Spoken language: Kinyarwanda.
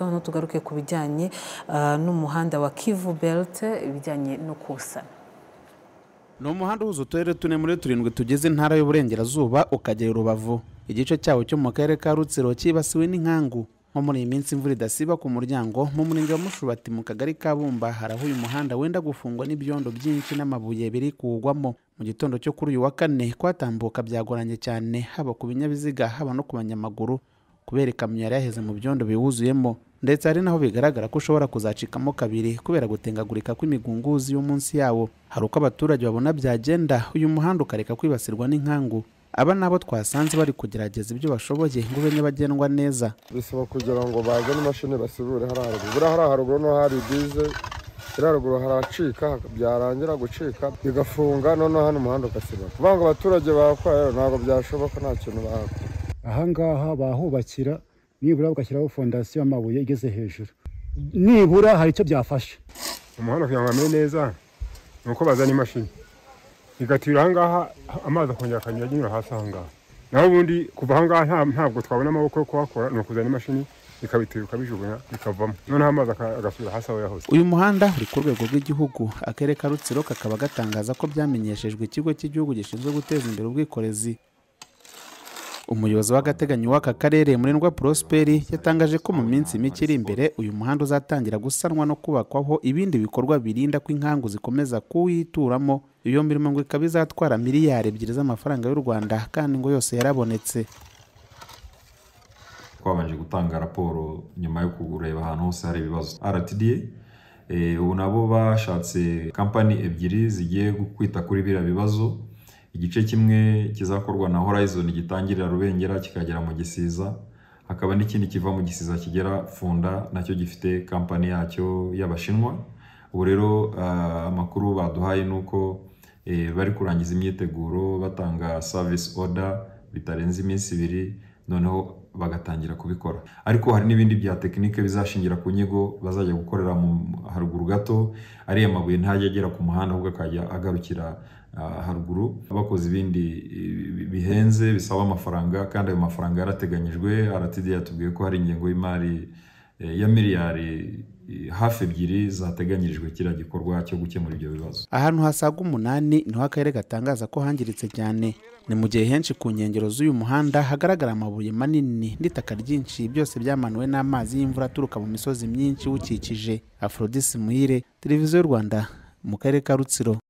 noneho tugaruke ku bijyanye uh, n'umuhanda wa kivu berite ibijyanye no kusana ni umuhanda uhuza uturere tune muri turindwi tugize intara y'uburengerazuba ukagera rubavu igice cyawo cyo mu karere ka rutsiro cyibasiwe n'inkangu nko muri iyi minsi imvura idasiba ku muryango mu murenge wa mushubati mu kagari ka bumba hari uyu muhanda wenda gufungwa n'ibyondo byinshi n'amabuye biri kuwugwamo mu gitondo cyo kuri uyu wa kane kwatambuka byagoranye cyane haba ku binyabiziga haba no ku banyamaguru kubera ikamyo yari yaheze mu byondo biwuzuyemo ndetse hari naho bigaragara ko ushobora kuzacikamo kabiri kubera gutengagurika kw'imigunguzi yo munsi yawo hari uko abaturage babona byagenda uyu muhanda ukareka kwibasirwa n'inkangu aba nabo twasanze bari kugerageza ibyo bashoboye ngo ube nyabagendwa neza bisaba kugira ngo baze n'imashini basibure hariya haruguru buriya hariya haruguru no hari bize hariya haruguru haracika byarangira gucika bigafunga noneho hano umuhanda ugasiba kuvuga ngo abaturage bakora ntabwo byashoboka nta kintu bakora ahangaha bahubakira nibura bagashyiraho fondasiyo y'amabuye igeze hejuru nibura hari icyo byafasha umuhanda kugira ngo amere neza ni uko bazana imashini igatira aha amazi akongera akanyura anyura hasi aha ngaha naho ubundi kuva aha ntabwo twabona amaboko yo kuhakora ni ukuzana imashini ikabitera ukabijugunya bikavamo noneho amazi agasubira hasi aho yahoze uyu muhanda uri ku rwego rw'igihugu akarere ka rutsiro kakaba gatangaza ko byamenyeshejwe ikigo cy'igihugu gishinzwe guteza imbere ubwikorezi umuyobozi w'agateganyo w'aka karere murindwa prosperi yatangaje ko mu minsi mike iri imbere uyu muhanda uzatangira gusanwa no kubakwaho ibindi bikorwa birinda ko inkangu zikomeza kuwituramo iyo mirimo ngo ikaba izatwara miliyari ebyiri z'amafaranga y'u rwanda kandi ngo yose yarabonetse twabanje gutanga raporo nyuma yo kureba ahantu hose hari ibibazo rtda eh, ubu nabo bashatse kampani ebyiri zigiye kwita kuri biriya bibazo igice kimwe kizakorwa na horizon gitangirira rubengera kikagera mu gisiza hakaba n'ikindi kiva mu gisiza kigera funda nacyo gifite kampani yacyo y'abashinwa ubu rero ah, amakuru baduhaye ni uko eh, bari kurangiza imyiteguro batanga service order bitarenze iminsi ibiri noneho bagatangira kubikora ariko hari n'ibindi bya tekinike bizashingira ku nyigo bazajya gukorera mu haruguru gato ariya mabuye ntajya agera ku muhanda ahubwo akajya agarukira ah, haruguru bakoze ibindi bihenze bisaba amafaranga kandi ayo mafaranga yarateganyijwe aratidi yatubwiye ko hari ingengo y'imari eh, ya miliyari hafi ebyiri zateganyirijwe kiriya gikorwa cyo gukemura ibyo bibazo ahantu hasaga umunani niho akarere gatangaza ko hangiritse cyane ni mu gihe henshi ku nkengero z'uyu muhanda hagaragara amabuye manini n'itaka ryinshi byose byamanuwe n'amazi y'imvura aturuka mu misozi myinshi wukikije afrodis muhire televiziyo y'u rwanda mu karere ka rutsiro